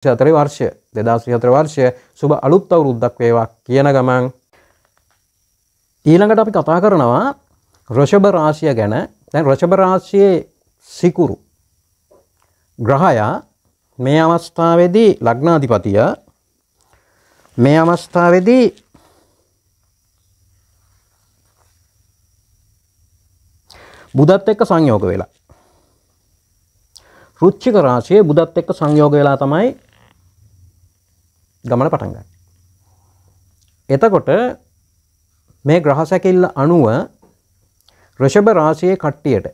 හතරි වර්ෂය දෙදස් හතර වර්ෂය සුබ අලුත් අවුරුද්දක් වේවා කියන ගමන් ඊළඟට අපි කතා කරනවා රෂභ රාශිය ගැන දැන් රෂභ රාශියේ සිකුරු ග්‍රහයා මේ අවස්ථාවේදී ලග්නාධිපතිය මේ අවස්ථාවේදී බුදත් එක්ක සංයෝග වෙලා රුච්චික රාශියේ බුදත් එක්ක සංයෝග වෙලා තමයි ගමන පටන් ගන්න. එතකොට මේ ග්‍රහ සැකිල්ල අණුව ඍෂභ රාශියේ කට්ටියට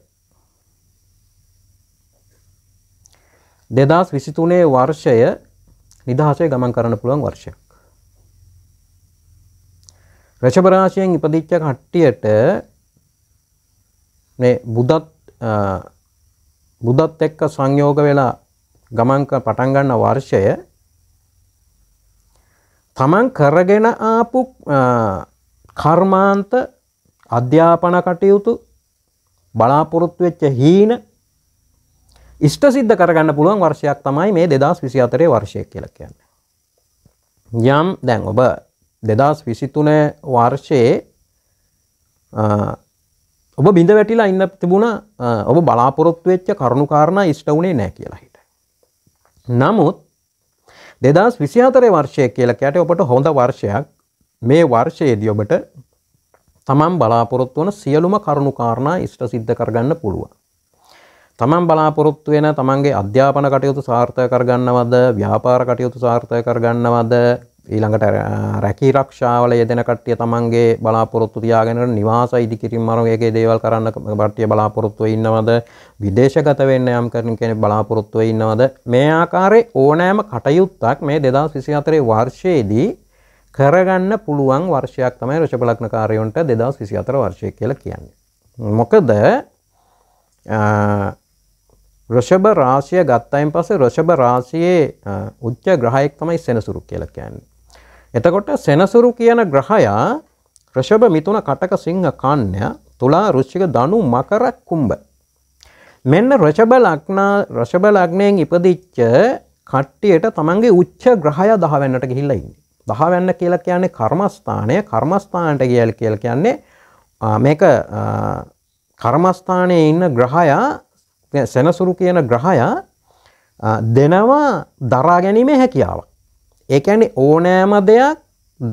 2023 වර්ෂය නිදහසේ ගමන් කරන්න පුළුවන් වර්ෂයක්. ඍෂභ රාශියෙන් ඉපදිච්ච කට්ටියට මේ බුදත් බුදත් එක්ක සංයෝග වෙලා ගමන් පටන් ගන්න වර්ෂය තමන් කරගෙන ආපු කර්මාන්ත අධ්‍යාපන කටයුතු බලාපොරොත්තුවෙච්ච හීන ඉෂ්ට සිද්ධ කරගන්න පුළුවන් වර්ෂයක් තමයි මේ දෙදස් විසි අතරේ වර්ෂය කියල කියන්න. යම් දැන් ඔබ දෙදස් විසිතුන වර්ෂයේ ඔබ බිඳ වැටිලා ඉන්න තිබුණ ඔබ බලාපොරොත්තුවෙච්ච කරුණුකාරණ ඉෂ්ට වුණේ නෑ කියලා හිට. නමුත් දෙදස් විසිහතරය වර්ෂය කියලකයට ඔබට හොඳ වර්ෂයක් මේ වර්ෂයේදී ඔබට තමන් බලාපොරොත්තු වන සියලුම කරුණු කාරණා ඉෂ්ට සිද්ධ කරගන්න පුළුවන්. තමන් බලාපොරොත්තු වෙන තමන්ගේ අධ්‍යාපන කටයුතු සාර්ථය කරගන්නවද ව්‍යාපාර කටයුතු සාර්ථය කරගන්නවද ඊළඟට රැකී රක්ෂාවල යෙදෙන කට්ටිය තමන්ගේ බලාපොරොත්තු තියාගෙනට නිවාස ඉදිකිරීම මරම ඒකේ දේවල් කරන්න කට්ටිය බලාපොරොත්තු ඉන්නවද විදේශගත වෙන්න යම් කරන කෙනෙක් බලාපොරොත්තු ඉන්නවද මේ ආකාරයේ ඕනෑම කටයුත්තක් මේ 2024 වර්ෂයේදී කරගන්න පුළුවන් වර්ෂයක් තමයි ඍෂභ ලග්නකාරයන්ට 2024 වර්ෂය කියලා කියන්නේ. මොකද ඍෂභ රාශිය ගත්තයින් පස්සේ ඍෂභ රාශියේ උච්ච ග්‍රහයෙක් තමයි සෙනසුරු කියලා කියන්නේ. එතකොට සෙනසුරු කියන ග්‍රහයා ක්‍රෂභ මිතුන කටක සිංහ කන්‍ය තුලා රුෂ්ික දනු මකර කුම්භ. මෙන්න රෂභ ලග්නා රෂභ ලග්නයෙන් ඉපදිච්ච කට්ටියට තමන්ගේ උච්ච ග්‍රහය දහවැන්නට ගිහිල්ලා ඉන්නේ. දහවැන්න කියලා කියන්නේ කර්මස්ථානය කර්මස්ථානට ගියල් කියලා කියන්නේ මේක කර්මස්ථානයේ ඉන්න ග්‍රහයා සෙනසුරු කියන ග්‍රහයා දෙනවා දරා ගැනීමේ හැකියාවක්. ඒකැනි ඕනෑම දෙයක්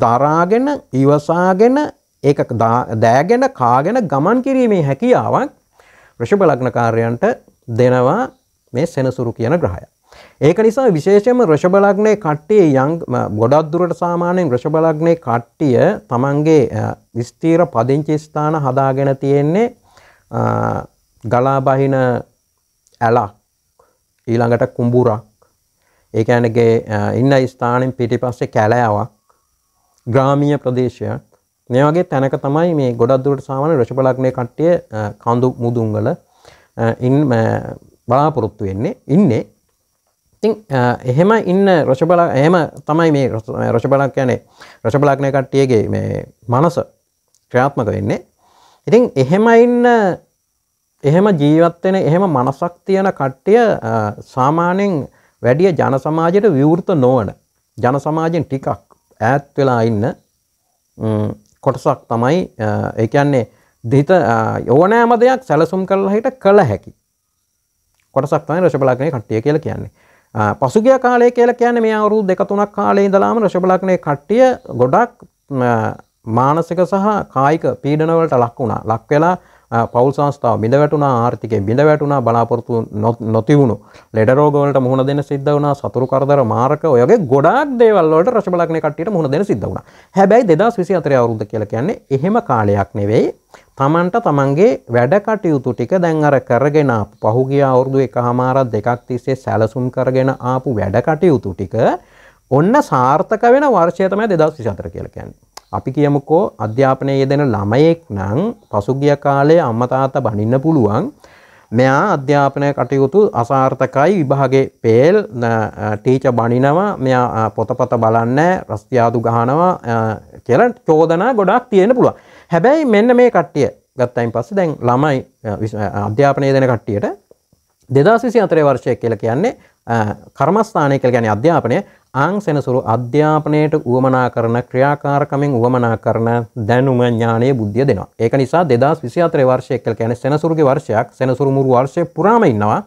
දරාගෙන ඉවසාගෙන ඒ දෑගෙන කාගෙන ගමන් කිරීමේ හැකියාවක් ප්‍රශභ ලග්නකාරයන්ට දෙනවා මේ සෙනසුරු කියන ග්‍රහය. ඒක නිසා විශේෂම රෂබලග්නේ කට්ටිය යං ගොඩක් දුරට සාමාන්‍යයෙන් රෂබලග්නේ කට්ටිය තමන්ගේ ස්ථීර පදිංචි ස්ථාන හදාගෙන තියෙන්නේ ගලා බහින ඇලක් ඊළඟට කුඹුරක් ඒ කියන්නේ ඉන්න ස්ථානෙන් පිටිපස්සේ කැලෑවක් ග්‍රාමීය ප්‍රදේශයක් මේ වගේ තැනක තමයි මේ ගොඩක් දුරට සාමාන්‍ය රෂපලග්නේ කට්ටිය කඳු මුදුන්වල ඉන් බලාපොරොත්තු වෙන්නේ ඉන්නේ ඉතින් එහෙම ඉන්න රෂබල එහෙම තමයි මේ රෂබලක් කියන්නේ රෂබලක්නේ කට්ටියගේ මේ මනස ක්‍රියාත්මක වෙන්නේ. ඉතින් එහෙම ඉන්න එහෙම ජීවත් වෙන එහෙම මනසක් තියෙන කට්ටිය සාමාන්‍යයෙන් වැඩිය ජන සමාජයට විවෘත නොවන ජන සමාජෙන් ටිකක් ඈත් වෙලා ඉන්න කොටසක් තමයි ඒ කියන්නේ දෙහිත යෝනෑම දෙයක් සැලසුම් කරලා හිට කළ හැකි කොටසක් තමයි රශබලාගනේ කට්ටිය කියලා කියන්නේ පසුගිය කාලය කියලා කියන්නේ මේ අවුරුදු දෙක තුනක් කාලේ ඉඳලාම රශබලාගනේ කට්ටිය ගොඩක් මානසික සහ කායික පීඩනවලට ලක් වුණා. ලක් වෙලා පවල් සංස්ථාව බිඳ වැටුණා ආර්ථිකය බිඳ වැටුණා බලාපොරොත්තු නොති වුණු ලෙඩ රෝගවලට මුහුණ දෙන්න සිද්ධ වුණා සතුරු කරදර මාරක ඔයගේ ගොඩාක් දේවල් වලට රස බලක්ෂණ කට්ටියට මුහුණ දෙන්න සිද්ධ වුණා. හැබැයි 2024 අවුරුද්ද කියලා කියන්නේ එහෙම කාලයක් නෙවෙයි. තමන්ට තමන්ගේ වැඩ කටයුතු ටික දැන් අර කරගෙන පහුගිය අවුරුදු එකහමාරක් දෙකක් තිස්සේ සැලසුම් කරගෙන ආපු වැඩ කටයුතු ටික ඔන්න සාර්ථක වෙන වර්ෂය තමයි 2024 කියලා කියන්නේ. අපි කියමුකෝ අධ්‍යාපනය යෙදෙන ළමයෙක් නම් පසුගිය කාලේ අම්මා තාත්තා බනින්න පුළුවන්. මෙයා අධ්‍යාපනය කටයුතු අසාර්ථකයි විභාගේ පේල් ටීච බනිනවා මෙයා පොතපත බලන්න රස්තියාදු ගහනවා කියල චෝදනා ගොඩක් තියෙන පුළුව හැබැයි මෙන්න මේ කට්ටිය ගත්තයින් පස්ස දැන් ළමයි අධ්‍යාපනය දෙන කට්ටියට දෙදසිසි අතරේ වර්ෂය කියල කියන්නේ කර්මස්ථානය කළ ගැන අධ්‍යාපනය ආං සෙනසුරු අධ්‍යාපනයට වුවමනා කරන ක්‍රියාකාරකමින් වුවමනා කරන දැනුම ඥානය බුද්ධිය දෙනවා ඒක නිසා දෙදස් විසි අතරේ වර්ෂය කළ කියන සෙනසුරුගේ වර්ෂයක් සෙනසුරු මුරු වර්ෂය පුරාම ඉන්නවා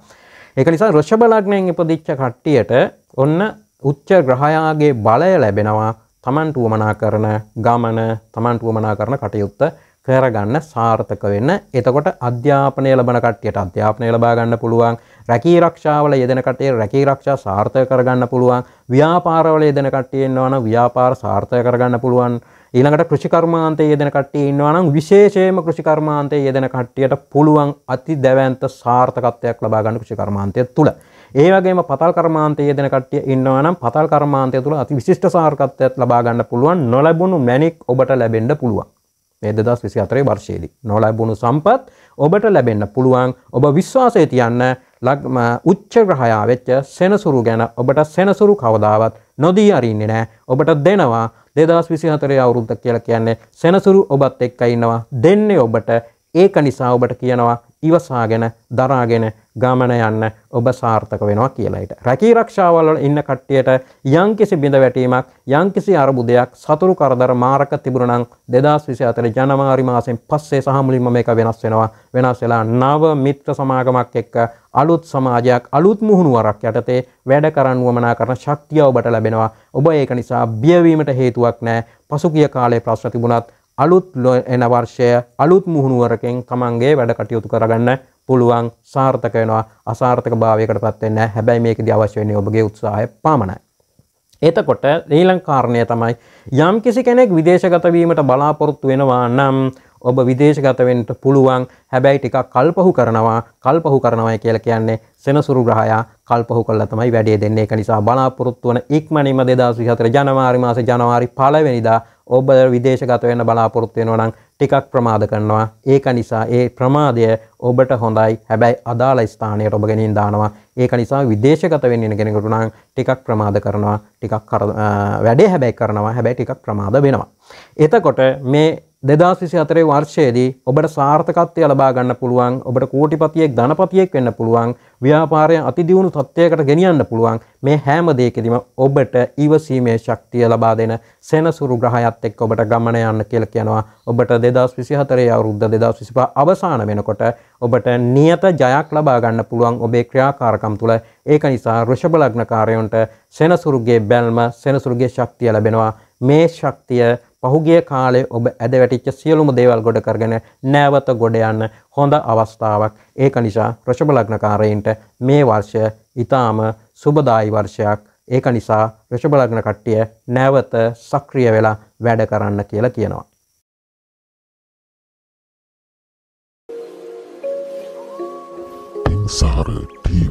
ඒක නිසා රෂ්බලග්නයෙන් ඉපදිච්ච කට්ටියට ඔන්න උච්ච ග්‍රහයාගේ බලය ලැබෙනවා තමන්ට වුවමනා කරන ගමන තමන්ට වුවමනා කරන කටයුත්ත කරගන්න සාර්ථක වෙන්න එතකොට අධ්‍යාපනය ලබන කට්ටියට අධ්‍යාපනය ලබා ගන්න පුළුවන් රැකී රක්ෂාවල යෙදෙන කටේ රැකී රක්ෂා සාර්ථක කරගන්න පුළුවන් ව්‍යාපාරවල යෙදෙන කට්ටිය ඉන්නවනම් ව්‍යාපාර සාර්ථක කරගන්න පුළුවන් ඊළඟට කෘෂිකර්මාන්තයේ යෙදෙන කට්ටිය ඉන්නවනම් විශේෂයෙන්ම කෘෂිකර්මාන්තයේ යෙදෙන කට්ටියට පුළුවන් අති දැවැන්ත සාර්ථකත්වයක් ලබා ගන්න කෘෂිකර්මාන්තය තුළ ඒ වගේම පතල් කර්මාන්තයේ දෙන කට්ටිය ඉන්නවා නම් පතල් කර්මාන්තය තුළ අති විශිෂ්ට සාර්ථකත්වයක් ලබා ගන්න පුළුවන් නොලැබුණු මැණික් ඔබට ලැබෙන්න පුළුවන් මේ 2024 වර්ෂයේදී නොලැබුණු සම්පත් ඔබට ලැබෙන්න පුළුවන් ඔබ විශ්වාසය තියන්න ලග්ම උච්ච ග්‍රහයා වෙච්ච සෙනසුරු ගැන ඔබට සෙනසුරු කවදාවත් නොදී අරින්නේ නෑ ඔබට දෙනවා 2024 අවුරුද්ද කියලා කියන්නේ සෙනසුරු ඔබත් එක්ක ඉන්නවා දෙන්නේ ඔබට ඒක නිසා ඔබට කියනවා ඉවසාගෙන දරාගෙන ගමන යන්න ඔබ සාර්ථක වෙනවා කියලාට. රැකී රක්ෂාවල්වල ඉන්න කට්ටියට යම්කිසි බිඳ වැටීමක් යම්කිසි අරබුදයක් සතුරු කරදර මාරක තිබුණනම් 2024 ජනවාරි මාසයෙන් පස්සේ සහ මුලින්ම මේක වෙනස් වෙනවා. වෙනස් වෙලා නව මිත්‍ර සමාගමක් එක්ක අලුත් සමාජයක් අලුත් මුහුණුවරක් යටතේ වැඩ කරන්න වමනා කරන ශක්තිය ඔබට ලැබෙනවා. ඔබ ඒක නිසා බියවීමට හේතුවක් නැහැ. පසුගිය කාලේ ප්‍රශ්න තිබුණත් අලුත් එන වර්ෂය අලුත් මුහුණුවරකින් තමන්ගේ වැඩ කටයුතු කරගන්න පුළුවන් සාර්ථක වෙනවා අසාර්ථක භාවයකට පත් වෙන්නේ නැහැ හැබැයි මේකදී අවශ්‍ය වෙන්නේ ඔබගේ උත්සාහය පමණයි එතකොට ඊළඟ කාරණය තමයි යම් කිසි කෙනෙක් විදේශගත වීමට බලාපොරොත්තු වෙනවා නම් ඔබ විදේශගත වෙන්න පුළුවන් හැබැයි ටිකක් කල්පහු කරනවා කල්පහු කරනවායි කියලා කියන්නේ සෙනසුරු ග්‍රහයා කල්පහු කළා තමයි වැඩේ දෙන්නේ ඒක නිසා බලාපොරොත්තු වන ඉක්මනින්ම 2024 ජනවාරි මාසේ ජනවාරි පළවෙනිදා ඔබ විදේශගත වෙන්න බලාපොරොත්තු වෙනවා නම් ටිකක් ප්‍රමාද කරනවා ඒක නිසා ඒ ප්‍රමාදය ඔබට හොඳයි හැබැයි අදාළ ස්ථානයට ඔබ ගෙනින් දානවා ඒක නිසා විදේශගත වෙන්න කෙනෙකුට නම් ටිකක් ප්‍රමාද කරනවා ටිකක් වැඩේ හැබැයි කරනවා හැබැයි ටිකක් ප්‍රමාද වෙනවා එතකොට මේ දෙදස් විසිහතරේ වර්ෂයේදී ඔබට සාර්ථකත්වය ලබා ගන්න පුළුවන් ඔබට කෝටිපතියෙක් ධනපතියෙක් වෙන්න පුළුවන් ව්‍යාපාරය අතිදියුණු තත්ත්වයකට ගෙනියන්න පුළුවන් මේ හැම දෙයකෙදිම ඔබට ඉවසීමේ ශක්තිය ලබා දෙන සෙනසුරු ග්‍රහයත් එක්ක ඔබට ගමන යන්න කියලා කියනවා ඔබට 2024 අවුරුද්ද 2025 අවසාන වෙනකොට ඔබට නියත ජයක් ලබා ගන්න පුළුවන් ඔබේ ක්‍රියාකාරකම් තුළ ඒක නිසා වෘෂභ ලග්නකාරයන්ට සෙනසුරුගේ බැල්ම සෙනසුරුගේ ශක්තිය ලැබෙනවා මේ ශක්තිය පහුගිය කාලේ ඔබ ඇද වැටිච්ච සියලුම දේවල් ගොඩ කරගෙන නැවත ගොඩ යන්න හොඳ අවස්ථාවක්. ඒක නිසා ඍෂභ ලග්නකාරයින්ට මේ වර්ෂය ඊටාම සුබදායි වර්ෂයක්. ඒක නිසා ඍෂභ ලග්න කට්ටිය නැවත සක්‍රිය වෙලා වැඩ කරන්න කියලා කියනවා. සාර ටී